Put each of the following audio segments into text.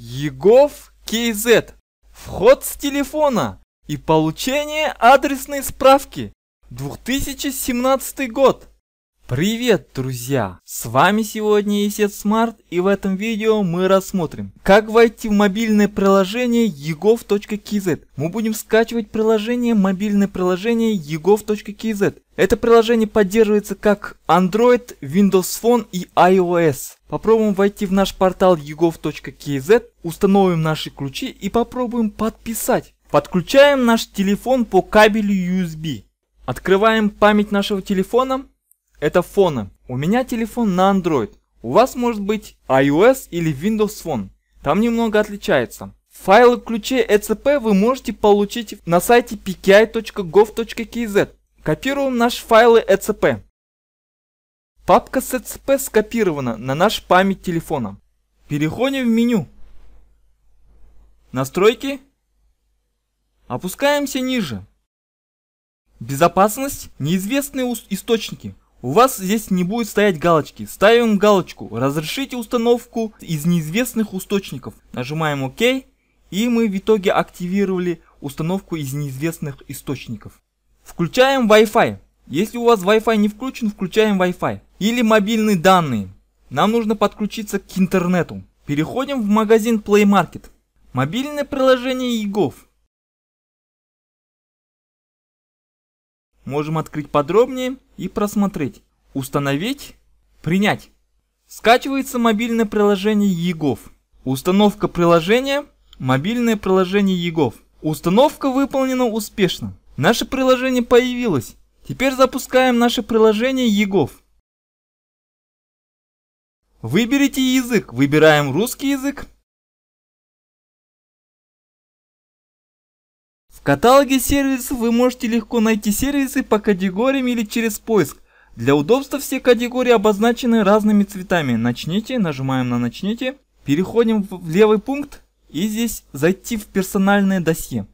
Егов КЗ. Вход с телефона и получение адресной справки. 2017 год. Привет, друзья! С вами сегодня ESET Смарт, и в этом видео мы рассмотрим, как войти в мобильное приложение egov.kz. Мы будем скачивать приложение, мобильное приложение egov.kz. Это приложение поддерживается как Android, Windows Phone и iOS. Попробуем войти в наш портал egov.kz, установим наши ключи и попробуем подписать. Подключаем наш телефон по кабелю USB. Открываем память нашего телефона это фоны. У меня телефон на Android. У вас может быть iOS или Windows Phone. Там немного отличается. Файлы ключей ECP вы можете получить на сайте pki.gov.kz. Копируем наши файлы ECP. Папка с ECP скопирована на наш память телефона. Переходим в меню. Настройки. Опускаемся ниже. Безопасность, неизвестные источники. У вас здесь не будет стоять галочки. Ставим галочку «Разрешите установку из неизвестных источников». Нажимаем «Ок». И мы в итоге активировали установку из неизвестных источников. Включаем Wi-Fi. Если у вас Wi-Fi не включен, включаем Wi-Fi. Или мобильные данные. Нам нужно подключиться к интернету. Переходим в магазин Play Market. Мобильное приложение eGov. Можем открыть подробнее и просмотреть. Установить. Принять. Скачивается мобильное приложение ЕГОВ. Установка приложения. Мобильное приложение ЕГОВ. Установка выполнена успешно. Наше приложение появилось. Теперь запускаем наше приложение ЕГОВ. Выберите язык. Выбираем русский язык. В каталоге сервисов вы можете легко найти сервисы по категориям или через поиск. Для удобства все категории обозначены разными цветами. Начните, нажимаем на начните, переходим в левый пункт и здесь зайти в персональное досье.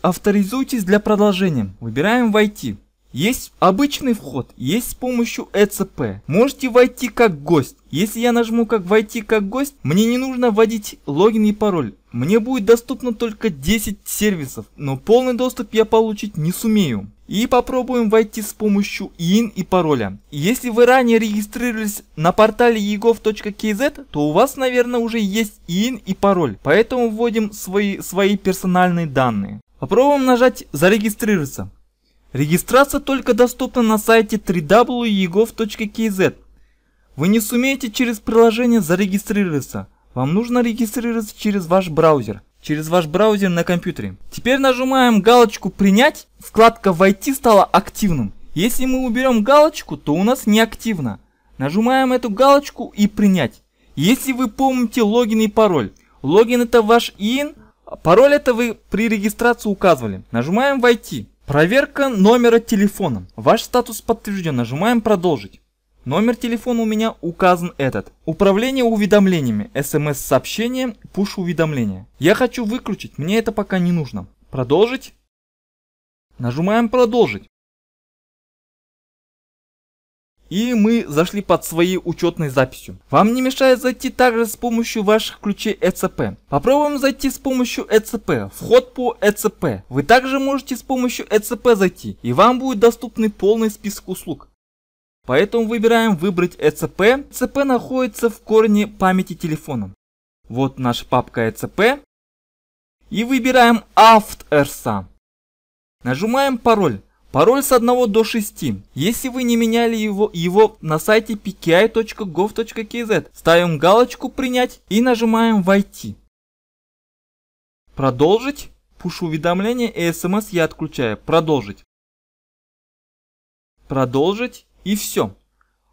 Авторизуйтесь для продолжения. Выбираем «Войти». Есть обычный вход, есть с помощью ЭЦП. Можете войти как гость. Если я нажму как «Войти как гость», мне не нужно вводить логин и пароль. Мне будет доступно только 10 сервисов, но полный доступ я получить не сумею. И попробуем войти с помощью ИИН и пароля. Если вы ранее регистрировались на портале egov.kz, то у вас, наверное, уже есть ИИН и пароль, поэтому вводим свои, свои персональные данные. Попробуем нажать «Зарегистрироваться». Регистрация только доступна на сайте www.egov.kz. Вы не сумеете через приложение зарегистрироваться – вам нужно регистрироваться через ваш браузер. Через ваш браузер на компьютере. Теперь нажимаем галочку «Принять». Вкладка «Войти» стала активным. Если мы уберем галочку, то у нас не активно. Нажимаем эту галочку и «Принять». Если вы помните логин и пароль. Логин это ваш ИН, а пароль это вы при регистрации указывали. Нажимаем «Войти». Проверка номера телефона. Ваш статус подтвержден. Нажимаем «Продолжить». Номер телефона у меня указан этот. Управление уведомлениями, смс-сообщение, пуш уведомления. Я хочу выключить, мне это пока не нужно. Продолжить? Нажимаем продолжить. И мы зашли под своей учетной записью. Вам не мешает зайти также с помощью ваших ключей ЭЦП. Э Попробуем зайти с помощью ЭЦП. Э Вход по ЭЦП. Э Вы также можете с помощью ЭЦП зайти, и вам будет доступный полный список услуг. Поэтому выбираем выбрать ECP. ECP находится в корне памяти телефона. Вот наша папка ECP. И выбираем AftRSA. Нажимаем пароль. Пароль с 1 до 6. Если вы не меняли его, его на сайте pki.gov.kz, ставим галочку «Принять» и нажимаем «Войти». Продолжить. Пуш-уведомления и смс эм я отключаю. Продолжить. Продолжить. И все.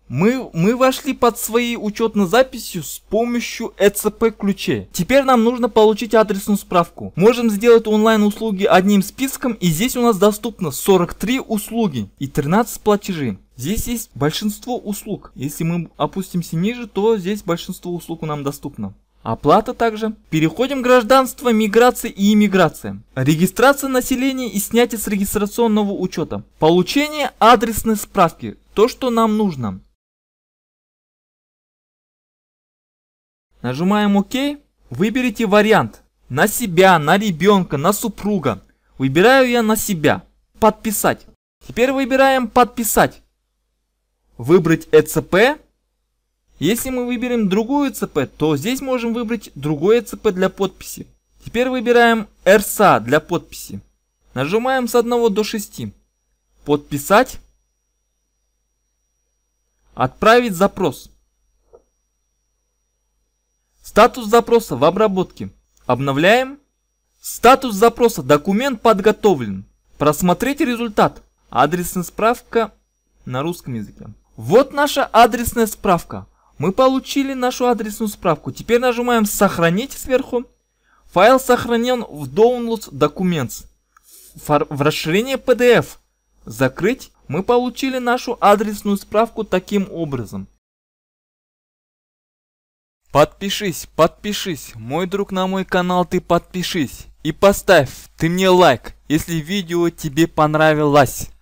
Мы, мы вошли под своей учетной записью с помощью ЭЦП ключей. Теперь нам нужно получить адресную справку. Можем сделать онлайн услуги одним списком и здесь у нас доступно 43 услуги и 13 платежей. Здесь есть большинство услуг. Если мы опустимся ниже, то здесь большинство услуг нам доступно. Оплата также. Переходим гражданство, миграция и иммиграция. Регистрация населения и снятие с регистрационного учета. Получение адресной справки то, что нам нужно. Нажимаем ОК. Выберите вариант. На себя, на ребенка, на супруга. Выбираю я на себя. Подписать. Теперь выбираем подписать. Выбрать ЭЦП. Если мы выберем другую э ЦП, то здесь можем выбрать другое э ЦП для подписи. Теперь выбираем РСА для подписи. Нажимаем с 1 до 6. Подписать. Отправить запрос. Статус запроса в обработке. Обновляем. Статус запроса. Документ подготовлен. Просмотреть результат. Адресная справка на русском языке. Вот наша адресная справка. Мы получили нашу адресную справку. Теперь нажимаем «Сохранить» сверху. Файл сохранен в Downloads Documents. В расширение PDF. Закрыть. Мы получили нашу адресную справку таким образом. Подпишись, подпишись, мой друг на мой канал ты подпишись. И поставь ты мне лайк, если видео тебе понравилось.